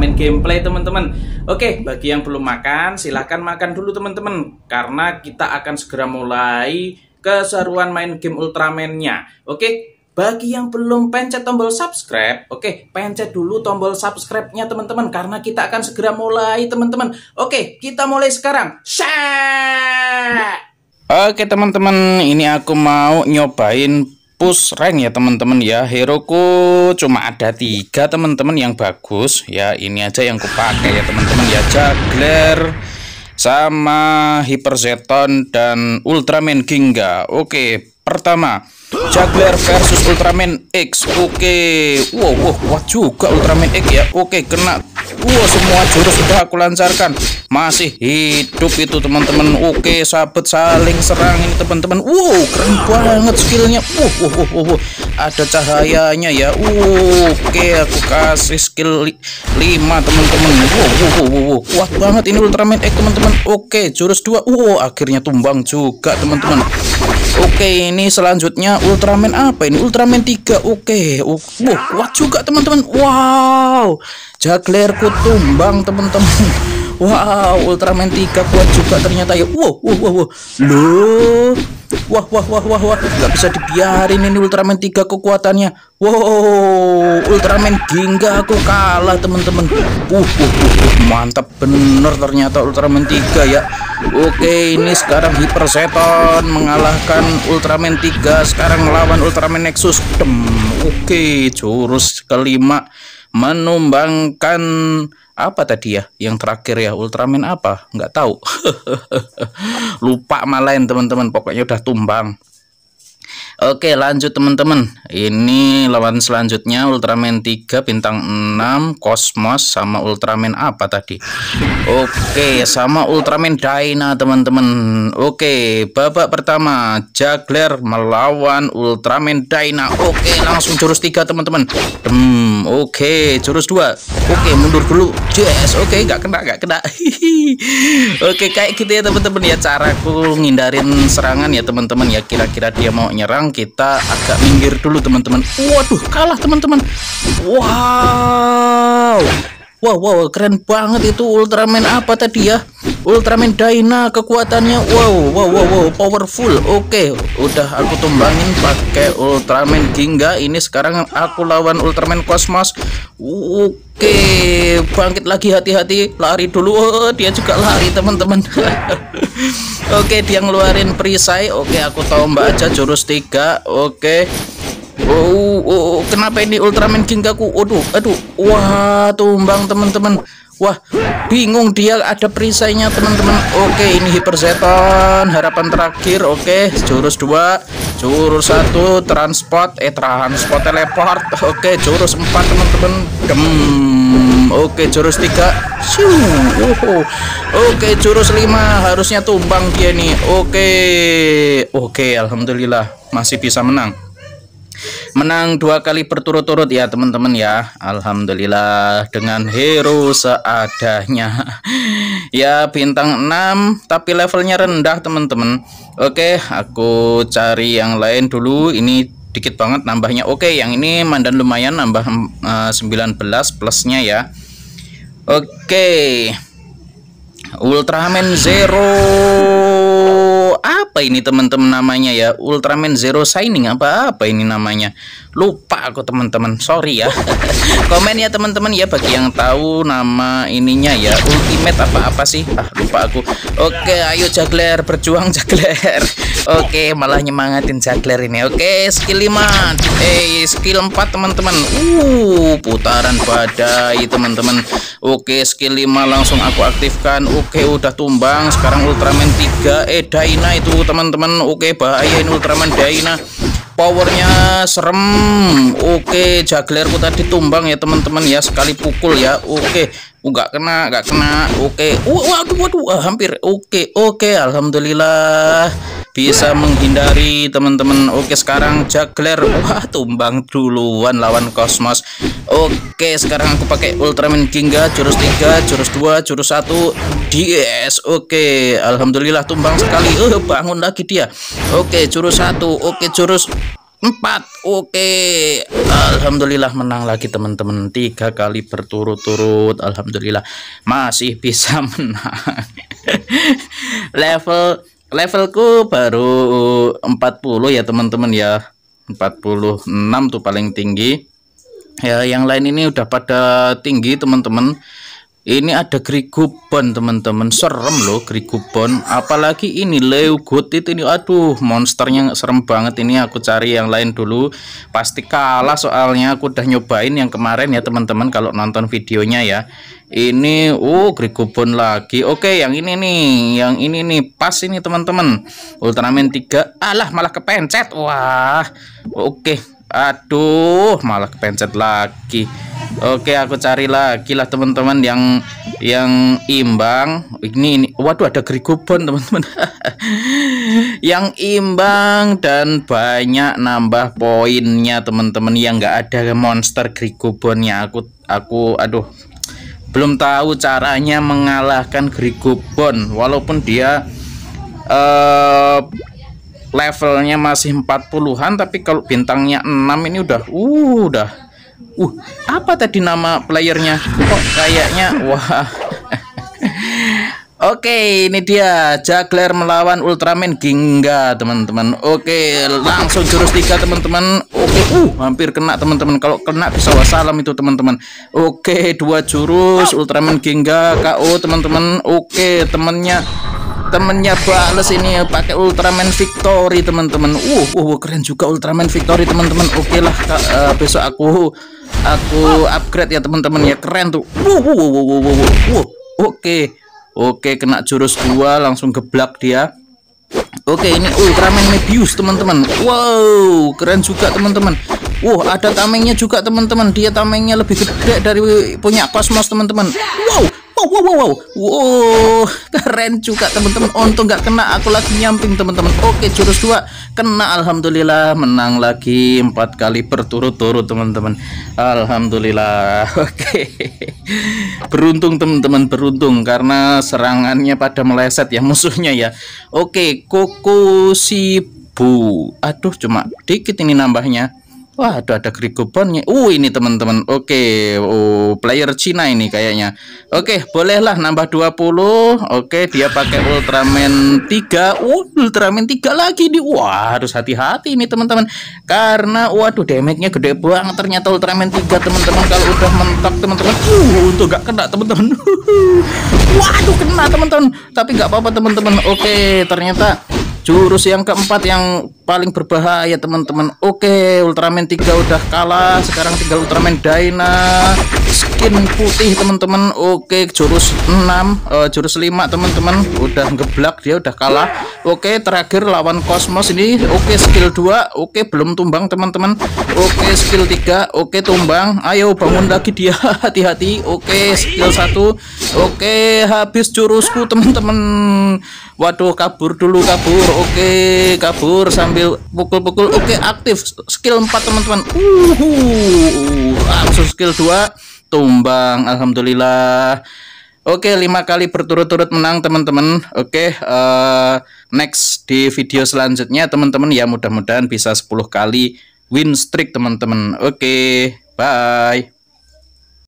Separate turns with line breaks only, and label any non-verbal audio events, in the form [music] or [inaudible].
main gameplay teman-teman. Oke, bagi yang belum makan silahkan makan dulu teman-teman karena kita akan segera mulai keseruan main game Ultraman-nya. Oke, bagi yang belum pencet tombol subscribe, oke, pencet dulu tombol subscribe-nya teman-teman karena kita akan segera mulai teman-teman. Oke, kita mulai sekarang. Share! Oke teman-teman, ini aku mau nyobain push rank ya teman-teman ya Heroku cuma ada tiga teman-teman yang bagus ya ini aja yang kupakai ya teman-teman ya Jagler sama Hyper Zeton dan Ultraman Ginga oke pertama Jagler versus Ultraman X oke wow wow kuat juga Ultraman X ya oke kena wow semua jurus sudah aku lancarkan masih hidup itu teman-teman oke sahabat saling serang ini teman-teman wow keren banget skillnya uh, uh, uh, uh, ada cahayanya ya uh, oke aku kasih skill 5 li teman-teman wow, uh, uh, uh, uh. kuat banget ini Ultraman X teman-teman oke jurus 2 wow uh, akhirnya tumbang juga teman-teman Oke ini selanjutnya Ultraman apa ini Ultraman 3 Oke Wah wow, kuat juga teman-teman Wow Jaglerku tumbang teman-teman Wow, Ultraman 3 kuat juga ternyata ya. Wow, wow, wow, wow. Loh. Wah, wah, wah, wah, wah. Gak bisa dibiarin ini Ultraman 3 kekuatannya. Wow, Ultraman Ginga aku kalah, teman-teman. Uh, uh, uh, uh, mantap bener ternyata Ultraman 3 ya. Oke, ini sekarang Hyper Seton mengalahkan Ultraman 3. Sekarang melawan Ultraman Nexus. Dem. Oke, jurus kelima menumbangkan apa tadi ya yang terakhir ya Ultraman apa nggak tahu [laughs] lupa malain teman-teman pokoknya udah tumbang Oke lanjut teman-teman Ini lawan selanjutnya Ultraman 3 bintang 6 kosmos sama Ultraman apa tadi Oke sama Ultraman Dyna teman-teman Oke babak pertama Jagler melawan Ultraman Dyna Oke langsung jurus 3 teman-teman hmm, Oke jurus 2 Oke mundur dulu Yes oke gak kena gak kena [laughs] Oke kayak gitu ya teman-teman ya Caraku ngindarin serangan ya teman-teman ya Kira-kira dia mau nyerang kita agak minggir dulu teman-teman waduh kalah teman-teman wow Wow, wow, keren banget itu Ultraman apa tadi ya? Ultraman Dyna kekuatannya. Wow, wow, wow, wow, powerful. Oke, udah aku tumbangin pakai Ultraman Ginga. Ini sekarang aku lawan Ultraman Cosmos. Oke, Oke, bangkit lagi hati-hati, lari dulu. Oh, dia juga lari, teman-teman. [laughs] Oke, dia ngeluarin perisai. Oke, aku tombak aja jurus tiga. Oke. Oh, oh, oh, kenapa ini Ultraman Gingaku? Aduh, aduh. Wah, tumbang, teman-teman. Wah, bingung dia ada perisainya teman-teman. Oke, ini hyperzeton Harapan terakhir. Oke, jurus 2, jurus 1, transport, eh transport teleport. Oke, jurus 4 teman-teman. Gem. Oke, jurus 3. Siu. Oke, jurus 5 harusnya tumbang dia nih. Oke. Oke, alhamdulillah masih bisa menang menang dua kali berturut-turut ya teman-teman ya Alhamdulillah dengan hero seadanya [laughs] ya bintang 6 tapi levelnya rendah teman-teman Oke aku cari yang lain dulu ini dikit banget nambahnya Oke yang ini mandan lumayan nambah 19 eh, plusnya ya Oke Ultraman Zero apa apa ini teman-teman namanya ya Ultraman Zero Shining apa apa ini namanya lupa aku teman-teman sorry ya [laughs] komen ya teman-teman ya bagi yang tahu nama ininya ya Ultimate apa apa sih ah lupa aku oke ayo Jagler berjuang [laughs] Jagler oke malah nyemangatin Jagler ini oke skill 5 eh skill 4 teman-teman uh putaran badai teman-teman oke skill 5 langsung aku aktifkan oke udah tumbang sekarang Ultraman 3 eh Daina itu teman-teman oke bahaya ini Ultraman Daina powernya serem oke jaglerku tadi tumbang ya teman-teman ya sekali pukul ya oke enggak kena enggak kena oke waduh waduh ah, hampir oke oke alhamdulillah bisa menghindari teman-teman oke sekarang jagler wah tumbang duluan lawan kosmos oke sekarang aku pakai Ultraman Kingga. jurus 3 jurus 2 jurus 1 DS oke Alhamdulillah tumbang sekali eh uh, bangun lagi dia oke jurus 1 oke jurus empat. oke Alhamdulillah menang lagi teman-teman tiga kali berturut-turut Alhamdulillah masih bisa [laughs] menang level levelku baru 40 ya teman-teman ya 46 tuh paling tinggi ya yang lain ini udah pada tinggi teman-teman ini ada gerigubon teman-teman serem loh gerigubon apalagi ini leugotit ini aduh monsternya serem banget ini aku cari yang lain dulu pasti kalah soalnya aku udah nyobain yang kemarin ya teman-teman kalau nonton videonya ya ini oh uh, gerigubon lagi oke yang ini nih yang ini nih pas ini teman-teman Ultraman 3 alah malah kepencet wah oke aduh malah kepencet lagi Oke, aku cari lagi lah teman-teman yang yang imbang. Ini ini waduh ada Grigobon teman-teman. [laughs] yang imbang dan banyak nambah poinnya teman-teman yang enggak ada monster Grigobonnya. Aku aku aduh belum tahu caranya mengalahkan Grigobon walaupun dia uh, levelnya masih 40-an tapi kalau bintangnya 6 ini udah uh, udah Uh, apa tadi nama playernya? Kok kayaknya wah. [laughs] Oke, ini dia Jagler melawan Ultraman Ginga, teman-teman. Oke, langsung jurus tiga, teman-teman. Oke, uh, hampir kena, teman-teman. Kalau kena bisa wassalam itu, teman-teman. Oke, dua jurus Ultraman Ginga KO, teman-teman. Oke, temannya temennya bales ini pakai Ultraman Victory teman-teman uh, uh, uh keren juga Ultraman Victory teman-teman oke okay lah uh, besok aku aku upgrade ya teman-teman ya keren tuh uh, uh, uh, uh, uh, uh, uh. uh. oke okay. oke kena jurus dua langsung geblak dia Oke ini Ultraman Medius teman-teman Wow keren juga teman-teman Wow uh, ada tamengnya juga teman-teman Dia tamengnya lebih gede dari punya Cosmos teman-teman Wow Wow, oh, wow, wow, wow. wow keren juga teman-teman. Untung nggak kena. Aku lagi nyamping teman-teman. Oke, jurus dua kena. Alhamdulillah menang lagi empat kali berturut-turut teman-teman. Alhamdulillah. [laughs] Oke. Beruntung teman-teman, beruntung karena serangannya pada meleset ya [laughs] musuhnya ya. Oke, Koko bu Aduh, cuma dikit ini nambahnya. Wah, ada ada Uh, ini teman-teman. Oke, okay. uh, player Cina ini kayaknya. Oke, okay, bolehlah nambah 20. Oke, okay, dia pakai Ultraman 3. Uh, Ultraman 3 lagi di. Wah, harus hati-hati ini teman-teman. Karena waduh damage-nya gede banget ternyata Ultraman 3 teman-teman kalau udah mentok teman-teman. Uh, untuk gak kena teman-teman. [laughs] waduh, kena teman-teman. Tapi nggak apa-apa teman-teman. Oke, ternyata Jurus yang keempat yang paling berbahaya teman-teman. Oke, Ultraman 3 udah kalah, sekarang tinggal Ultraman Dyna skin putih teman-teman oke jurus 6 uh, eh, jurus 5 teman-teman udah ngeblak dia udah kalah oke terakhir lawan kosmos ini oke skill 2 oke belum tumbang teman-teman oke skill 3 oke tumbang ayo bangun lagi dia [laughs] hati-hati oke skill 1 oke habis jurusku teman-teman waduh kabur dulu kabur oke kabur sambil pukul-pukul oke aktif skill 4 teman-teman uh, uh, langsung skill 2 tumbang alhamdulillah Oke, lima kali berturut-turut menang teman-teman. Oke, uh, next di video selanjutnya teman-teman ya mudah-mudahan bisa 10 kali win streak teman-teman. Oke, bye.